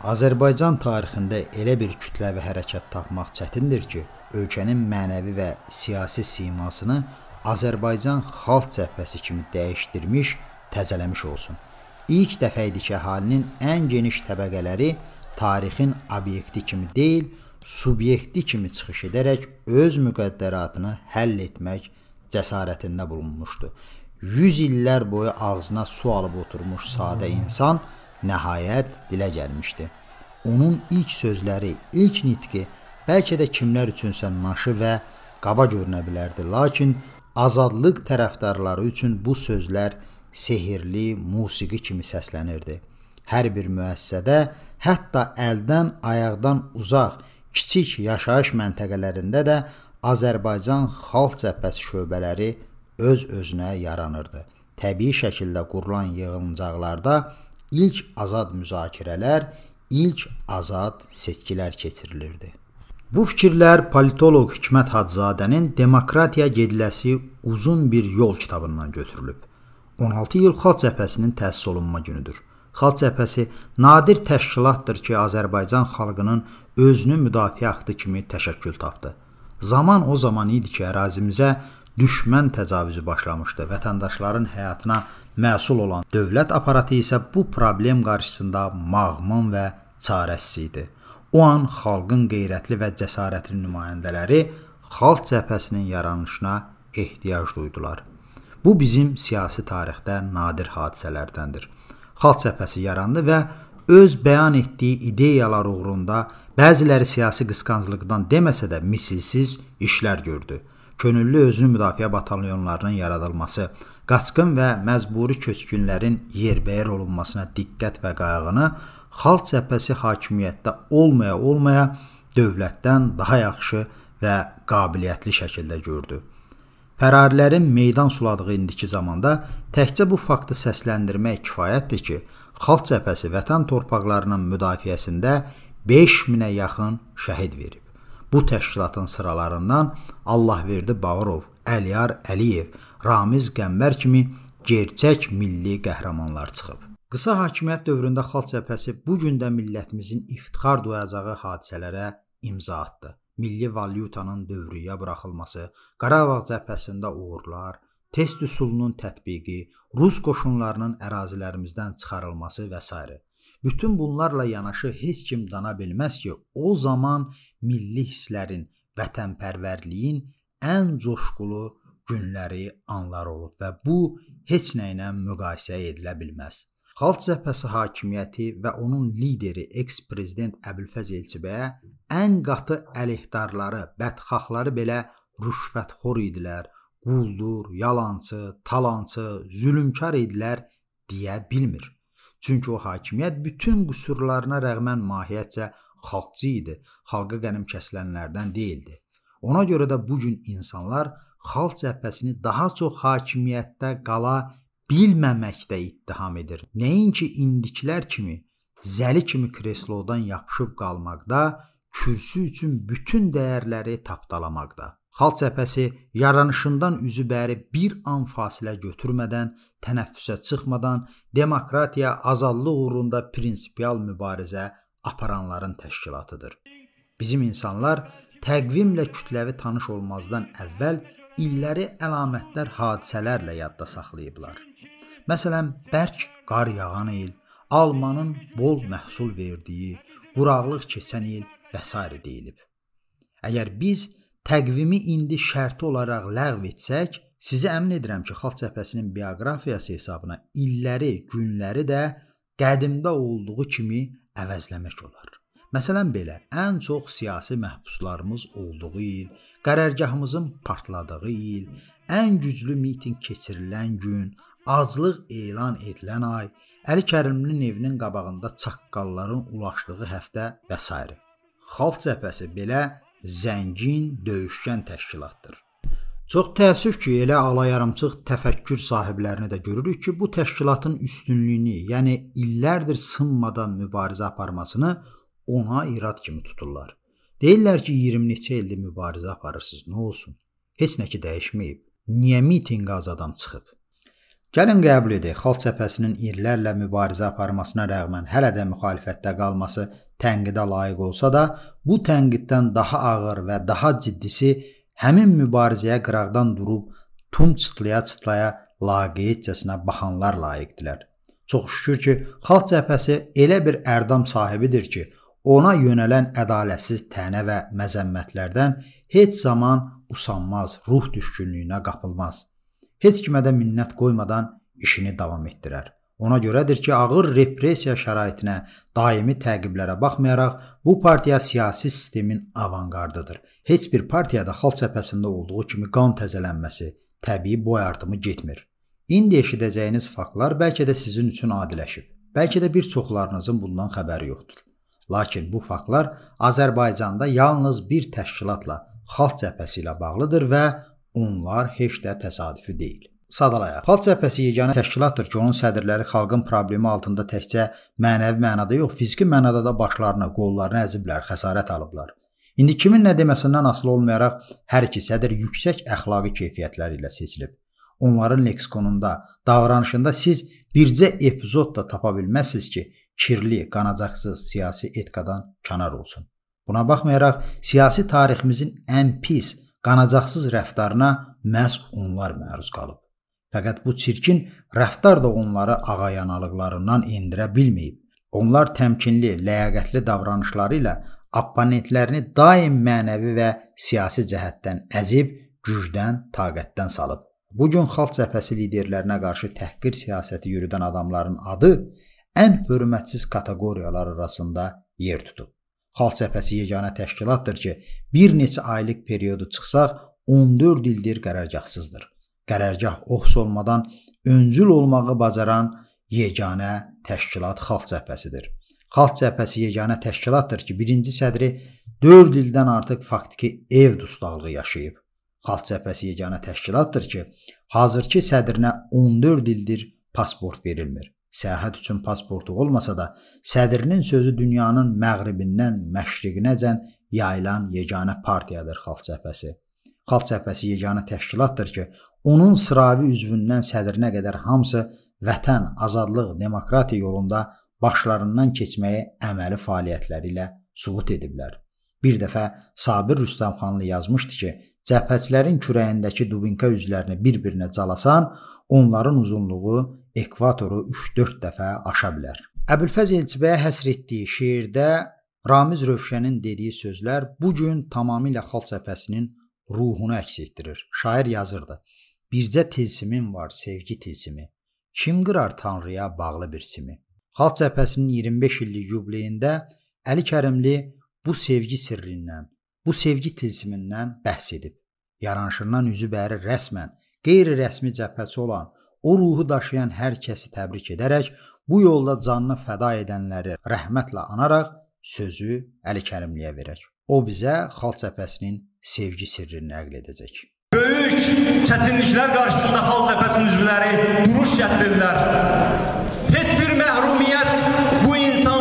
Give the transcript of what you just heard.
Azərbaycan tarixində elə bir kütləvi hərəkət tapmaq çətindir ki, ölkənin mənəvi və siyasi simasını Azərbaycan Xalq Cəbhəsi kimi dəyişdirmiş, təzələmiş olsun. İlk dəfə idi ki, əhalinin ən geniş təbəqələri tarixin obyekti kimi deyil, subyekti kimi çıxış edərək öz müqəddəratını həll etmək cəsarətində bulunmuşdu. 100 illər boyu ağzına su alıb oturmuş sadə insan nəhayət dilə gəlmişdi. Onun ilk sözləri, ilk nitqi bəlkə də kimlər üçünsə naşı və qaba görünə bilərdi, lakin azadlıq tərəfdarları üçün bu sözlər sehrli musiqi kimi səslənirdi. Hər bir müəssisədə, hətta əldən ayaqdan uzaq kiçik yaşayış məntəqələrində də Azərbaycan Xalq Cəbhəsi şöbələri öz-özünə yaranırdı. Təbii şəkildə qurulan yığıncaqlarda ilk azad müzakirələr, ilk azad seçkilər keçirilirdi. Bu fikirlər politoloq Hikmət Hadzadənin Demokratiya gediləsi uzun bir yol kitabından götürülüb. 16 il Xalq Cəbhəsinin təsis olunma günüdür. Xalq Cəbhəsi nadir təşkilatdır ki, Azərbaycan xalqının özünü müdafiə haqqı kimi təşəkkül tapdı. Zaman o zaman idi ki, ərazimizə düşmən təcavüzü başlamışdı. Vətəndaşların həyatına məsul olan dövlət aparatı isə bu problem qarşısında mağmum və çarəsiz idi. O an xalqın qeyrətli və cəsarətli nümayəndələri xalq cəbhəsinin yaranışına ehtiyac duydular. Bu bizim siyasi tarixdə nadir hadisələrdəndir. Xalq cəbhəsi yarandı və öz bəyan etdiyi ideyalar uğrunda bəziləri siyasi qısqanclıqdan deməsə də misilsiz işlər gördü. Könüllü özünü müdafiə batalyonlarının yaradılması qaçqın və məcburi köçkünlərin yerbəyər olunmasına diqqət və qayğını xalq cəbhəsi hakimiyyətdə olmaya-olmaya dövlətdən daha yaxşı və qabiliyyətli şəkildə gördü. Fərarilərin meydan suladığı indiki zamanda təkcə bu faktı səsləndirmək kifayətdir ki, xalq cəbhəsi vətən torpaqlarının müdafiəsində 5000-ə yaxın şəhid verib. Bu təşkilatın sıralarından Allahverdi Bağırov, Əliyar Əliyev, Ramiz Qəmbər kimi gerçək milli qəhrəmanlar çıxıb. Qısa hakimiyyət dövründə Xalq cəbhəsi bu gün də millətimizin iftixar duyacağı hadisələrə imza atdı. Milli valyutanın dövriyə buraxılması, Qarabağ cəbhəsində uğurlar, test üsulunun tətbiqi, Rus qoşunlarının ərazilərimizdən çıxarılması və s. Bütün bunlarla yanaşı heç kim dana bilməz ki, o zaman milli hisslərin, vətənpərvərliyin ən coşqulu günləri, anlar olub və bu heç nə ilə müqayisə edilə bilməz. Xalq Cəbhəsi hakimiyyəti və onun lideri eks-prezident Əbülfəz Elçibəyə ən qatı əleyhdarları, bədxahları belə rüşvətxor idilər, quldur, yalançı, talancı, zülmkar idilər deyə bilmir. Çünki o hakimiyyət bütün qüsurlarına rəğmən mahiyyətcə xalqçı idi, xalqa qənim kəsilənlərdən değildi. Ona görə də bu gün insanlar xalq cəbhəsini daha çox hakimiyyətdə qala bilməməkdə ittiham edir. Nəinki indikilər kimi zəli kimi kreslodan yapışıb qalmaqda, kürsü üçün bütün dəyərləri tapdalamaqda. Xalq cəbhəsi yaranışından üzü bəri bir an fasilə götürmədən, tənəffüsə çıxmadan demokratiya, azadlıq uğrunda prinsipial mübarizə aparanların təşkilatıdır. Bizim insanlar təqvimlə kütləvi tanış olmazdan əvvəl illəri əlamətlər hadisələrlə yadda saxlayıblar. Məsələn, bərk qar yağan il, almanın bol məhsul verdiyi, quraqlıq keçən il və s. deyilib. Əgər biz təqvimi indi şərti olaraq ləğv etsək, sizə əmin edirəm ki, xalq cəbhəsinin bioqrafiyası hesabına illəri, günləri də qədimdə olduğu kimi əvəzləmək olar. Məsələn belə, ən çox siyasi məhbuslarımız olduğu il, qərargahımızın partladığı il, ən güclü mitinq keçirilən gün, aclıq elan edilən ay, Əli Kərimlinin evinin qabağında çaqqalların ulaşdığı həftə və s. Xalq cəbhəsi belə zəngin, döyüşkən təşkilatdır. Çox təəssüf ki, elə alayarımçıq təfəkkür sahiblərini də görürük ki, bu təşkilatın üstünlüyünü, yəni illərdir sınmadan mübarizə aparmasını ona irad kimi tuturlar. Deyirlər ki, 20 neçə ildir mübarizə aparırsınız, nə olsun? Heç nə ki dəyişməyib. Niyə mitinqə az adam çıxıb? Gəlin qəbul edək, xalq cəbhəsinin illərlə mübarizə aparmasına rəğmən hələ də müxalifətdə qalması tənqidə layiq olsa da, bu tənqiddən daha ağır və daha ciddisi həmin mübarizəyə qıraqdan durub tum çıtlaya-çıtlaya laqeydcəsinə baxanlar layiqdilər. Çox şükür ki, xalq cəbhəsi elə bir ərdam sahibidir ki, ona yönələn ədalətsiz tənə və məzəmmətlərdən heç zaman usanmaz, ruh düşkünlüyünə qapılmaz. Heç kimə də minnət qoymadan işini davam etdirər. Ona görədir ki, ağır repressiya şəraitinə, daimi təqiblərə baxmayaraq bu partiya siyasi sistemin avanqardıdır. Heç bir partiyada xalq cəbhəsində olduğu kimi qan təzələnməsi, təbii boy artımı getmir. İndi eşidəcəyiniz faktlar bəlkə də sizin üçün adiləşib. Bəlkə də bir çoxlarınızın bundan xəbəri yoxdur. Lakin bu faktlar Azərbaycanda yalnız bir təşkilatla, Xalq Cəbhəsi ilə bağlıdır və onlar heç də təsadüfi deyil. Sadalayaq. Xalq Cəbhəsi yeganə təşkilatdır ki, onun sədrləri xalqın problemi altında təkcə mənəvi mənada yox, fiziki mənada da başlarına, qollarına əziblər, xəsarət alıblar. İndi kimin nə deməsindən asılı olmayaraq hər iki sədr yüksək əxlaqi keyfiyyətləri ilə seçilib. Onların leksikonunda, davranışında siz bircə epizod da tapa bilməzsiniz ki, kirli, qanacaqsız siyasi etikadan kənar olsun. Buna baxmayaraq siyasi tariximizin ən pis, qanacaqsız rəftarına məhz onlar məruz qalıb. Fəqət bu çirkin rəftar da onları ağayanalıqlarından endirə bilməyib. Onlar təmkinli, ləyaqətli davranışları ilə opponentlərini daim mənəvi və siyasi cəhətdən əzib, gücdən, taqətdən salıb. Bu gün xalq cəbhəsi liderlərinə qarşı təhqir siyasəti yürüdən adamların adı ən hörmətsiz kateqoriyalar arasında yer tutub. Xalq cəbhəsi yeganə təşkilatdır ki, bir neçə aylıq periodu çıxsaq 14 ildir qərargahsızdır. Qərargah oxs olmadan öncül olmağı bacaran yeganə təşkilat xalq cəbhəsidir. Xalq cəbhəsi yeganə təşkilatdır ki, birinci sədri 4 ildən artıq faktiki ev dustaqlığı yaşayıb. Xalq cəbhəsi yeganə təşkilatdır ki, hazırki sədrinə 14 ildir pasport verilmir səyahət üçün pasportu olmasa da, sədrinin sözü dünyanın məğribindən məşriqinəcən yayılan yeganə partiyadır Xalq Cəbhəsi. Xalq Cəbhəsi yeganə təşkilatdır ki, onun sıravi üzvündən sədrinə qədər hamısı vətən, azadlıq, demokratiya yolunda başlarından keçməyi əməli fəaliyyətləri ilə sübut ediblər. Bir dəfə Sabir Rüstəmxanlı yazmışdı ki, cəbhəçilərin kürəyindəki dubinka üzlərini bir-birinə calasan, onların uzunluğu ekvatoru 3-4 dəfə aşa bilər. Əbülfəz Elçibəyə həsr etdiyi şeirdə Ramiz Rövşənin dediyi sözlər bu gün tamamilə xalq cəbhəsinin ruhunu əks etdirir. Şair yazırdı: "Bircə tilsimin var, sevgi tilsimi. Kim qırar Tanrıya bağlı bir simi?" Xalq cəbhəsinin 25 illik yubileyində Əli Kərimli bu sevgi sirrindən, bu sevgi tilsimindən bəhs edib. Yaranışından üzü bəri rəsmən qeyri-rəsmi cəbhəsi olan o ruhu daşıyan hər kəsi təbrik edərək, bu yolda canını fəda edənləri rəhmətlə anaraq sözü Əli Kərimliyə verək. O bizə xal cəbhəsinin sevgi sirrini nəql edəcək. Böyük çətinliklər qarşısında xal cəbhəsinin üzvləri duruş gətirirlər. Heç bir məhrumiyyət bu insan